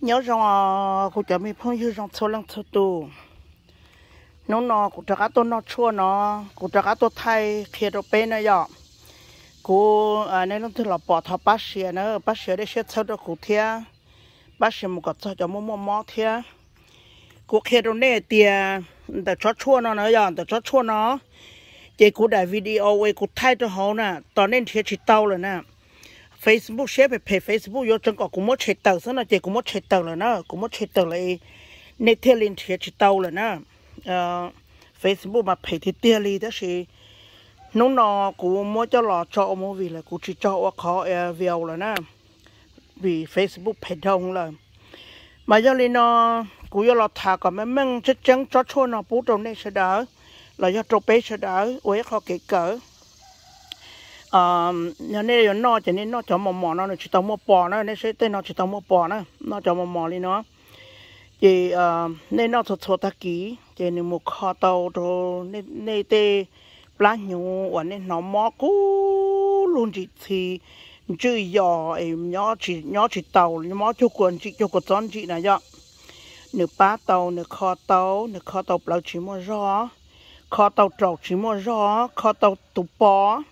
nhớ rằng cụ chả mình phong như rằng số lần số tu nó nó cụ chả cá tôi nó chua nó cụ chả cá tôi thay khi đồ bên này vậy cụ à nên lúc thì là bỏ thọ bác sĩ à, nó bác sĩ để xét sau đó cụ thia bác sĩ một cái cho cho mua mua mua thia cụ khi đồ này tia để cho chua nó nó vậy để cho chua nó chỉ cụ đại video ấy cụ thay cho họ nè tao nên thiệt chỉ tao rồi nè Facebook share về page Facebook yo chẳng có cũng mất chết tàu sao nó chỉ cũng mất chết tàu là nó cũng mất chết tàu là nét thiên liên chết chết tàu là nó Facebook mà page thì tia li đó thì nó nó cũng mất cho lọ cho mua vì là cũng chỉ cho khó view là nó vì Facebook page không là mà do li nó cũng do lọ thà còn mấy măng chết chắn cho cho nó bút trong này sẽ đỡ là do trong bé sẽ đỡ ôi khó kể cỡ nhà này nó no chỉ nên nó cho mò mò nó chỉ tao mò bò nó nên sẽ tên nó chỉ tao mò bò nó nó cho mò mò đi nó chỉ ờ, nên nó thuộc thuộc ta kỹ chỉ nên một kho tàu rồi nên nên tê lá nhũ và nên nó mò cú luôn chỉ thì chữ giờ em nhỏ chỉ nhỏ chỉ tàu mò cho quần chỉ cho quần son chỉ này vậy nửa ba tàu nửa kho tàu nửa kho tàu bao chỉ mua rõ kho tàu trầu chỉ mua rõ kho tàu tụ bò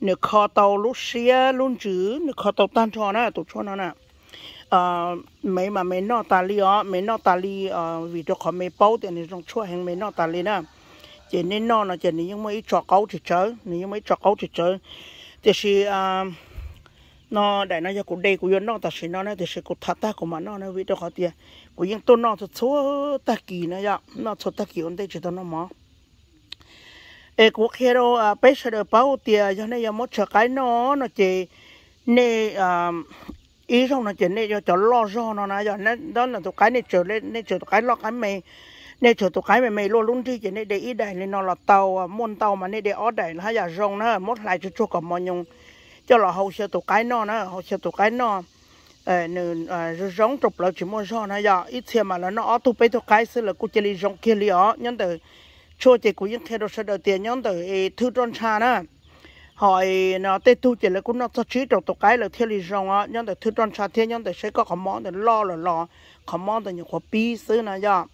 nửa kho tàu lúc xia luôn chứ nửa kho tàu tan cho nó tụt cho nó nè ờ, mấy mà mấy nọ ta li ó mấy nọ ta li ờ, vì cho khó mấy bao thì nên trong chua hàng mấy nọ ta li nè chỉ nên nọ là chỉ nên những mấy trò câu thì chơi những mấy trò câu thì chơi thì si ờ, nó đại nó cho cụ đây cụ yên nó ta si nó này thì si cụ thắt ta của mà nó này vì cho khó tiền cụ yên tôi nó thì số ta kỳ nó ya nó số ta kỳ ổn định chỉ tao nó mà e ku khero a à, pesa de pau tia cho nên yo mất cha kai nó no che ne um à, ý xong nó chỉ này cho cho lo do nó nói cho nên đó là tụ cái này trở lên nên trở tụi cái lo cái mày nên trở tụ cái mày mày luôn luôn đi chỉ nên để ý đại lên nó là tàu à, môn tàu mà nên để ở đại là giờ rong nó mất lại cho cho cả mọi nhung cho là hậu sẽ tụ cái nó nó hậu sẽ tụ cái nó nên rong trục là chỉ mua do nó giờ ít thêm mà là nó ở tụi bé tụi cái xưa là cô chơi rong kia liền nhân từ cho chị của những theo đồ sơ đầu tiền nhóm từ thư tròn xa đó hỏi nó tê tu chỉ là cũng nó cho trí trong tổ cái là theo lý rồng nhóm từ thư tròn xa thiên nhóm từ sẽ có khẩm món để lo là lo khẩm món từ những khó bí xứ này do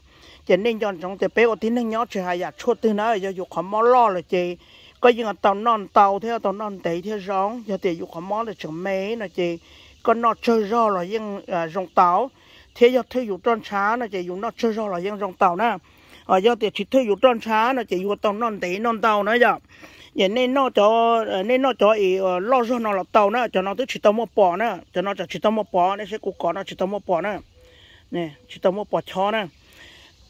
chỉ nên chọn trong từ bé có tiếng năng nhỏ chỉ hay giả chua tư nó giờ dục khẩm món lo là chị có những tàu non tàu theo tàu non tẩy theo rong giờ tiền dục khẩm món là chừng mấy là chị có nó chơi ro là những à, rồng tàu thế giờ theo dục tròn trà là chị dùng nó chơi ro là những rồng tàu nè ở ờ, do thì chỉ thuê trong xá nó chỉ vô tàu non tí non tàu nữa giờ vậy nên nó cho ờ, nên nó cho ý ờ, lo cho nó là tàu nữa cho nó tới chỉ tàu một bò nữa cho nó cho chỉ tàu một bò nó sẽ cũng có nó chỉ tàu một bò nữa nè chỉ tàu một bò cho nữa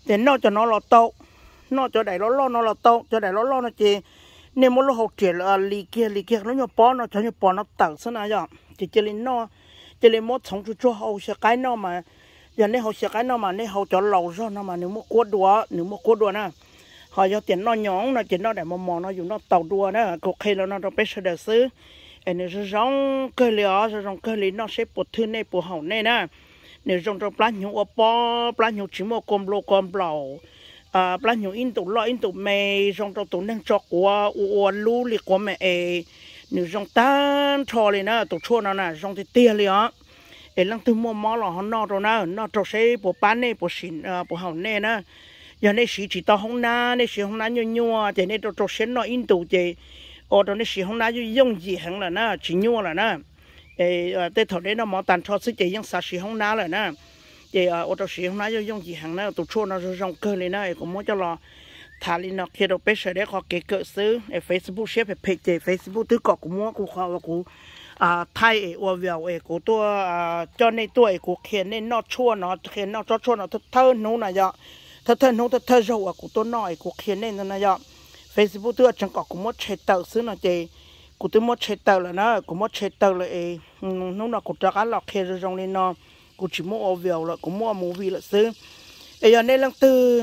thì nó cho nó là tàu nó cho đại nó lo nó là tàu cho đại nó lo nó chỉ nên một lúc học triển là lì kia lì kia nó nhổ bò nó cho nhổ bò nó tàu xí nào giờ chỉ chỉ lên nó chỉ lên một sống cho cho hậu sẽ cái nó mà giờ nếu họ sẽ cái nào mà nếu họ cho lầu ra nào mà nếu mà cua đùa nếu mà cua đùa na, họ cho tiền nó nhón nó chỉ nó để mà mò nó dùng nó tàu đùa na, có khi nó nó trong bếp để xứ nên rồi rong cơ lìa rồi rong cơ lìa nó sẽ bột thư này bột hậu này na, nếu rong trong plá nhung ở bò plá nhung chỉ một con lô con lầu à plá nhung in tụ lo in tụ mè rong trong tụ năng cho của uo lú liệt của mẹ nếu rong tan thò lên nè tụ chua nó nè rong thì tia liền ấy lăng từ mua mỏ là họ nọ rồi nè nọ trâu xe bộ bán này bộ xin bộ hỏng này nè giờ này xí chỉ tao không na này xí không na nhiều nhiều thì này trâu trâu nọ in tủ thì ở đó này xí không na dùng gì hẳn là nè chỉ nhiều là nè ấy tới thời nó mỏ tàn cho sức chỉ những sao xí không na là nè thì ở đó xí không na dùng gì hẳn nè tụt chua nó rong cơ này nè cũng muốn cho lo thà lên nó kia đâu biết sẽ để họ kể cỡ xứ Facebook share page Facebook thứ cọ cũng mua cũng khó và à thay ấy ua vào ấy của tôi à, cho nên tuổi của khiến nên nó chua nó khiến nó cho chua nó thật thơ nó này dọ thật thơ nó thật thơ rồi của tôi nói của khiến nên nó là dọ Facebook tôi chẳng có cũng một chế tờ xứ nó chị của tôi một chế tờ là nó của một chế tờ là ấy nó là của tôi lọc khiến rồi trong nên nó của chỉ mua ua vào là của mua mua vì là xứ ấy giờ nên lần từ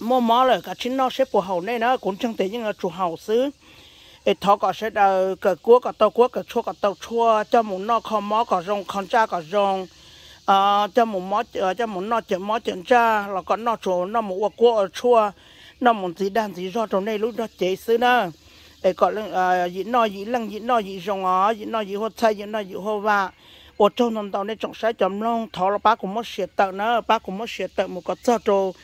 mua mỏ là cả chính nó sẽ phù hậu nên nó cũng chẳng thể nhưng là chủ hậu xứ ít thọ có sẽ đờ cờ cua có tàu cua cờ chua có tàu chua cho muốn nó không mó có rong không cha có rong à ờ, cho muốn mó ờ, cho muốn nó chở mó chở cha là có nó chua nó muốn qua cua chua nó muốn gì đan gì do trong này lúc đó chế xứ nè để có lưng à gì nó gì lăng gì nó gì rong ó gì nó gì hoa thay gì nó gì hoa va ở trong nông tàu này trồng sai trồng long thọ là bác cũng mất sẹt tận nữa bác cũng mất sẹt tận một cái cho trâu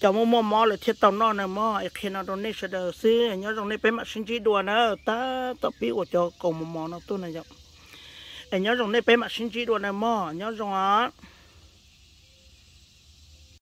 cho mua mua mò là thiết tàu nó nè mò ai khi nào đó nên sẽ đầu xí nhớ rằng nên bé mặt sinh chỉ đùa nữa ta tập biết của cho cầu mò nó tôi này nhở nhớ rằng nên bé mặt sinh chỉ đùa nè mò nhớ rằng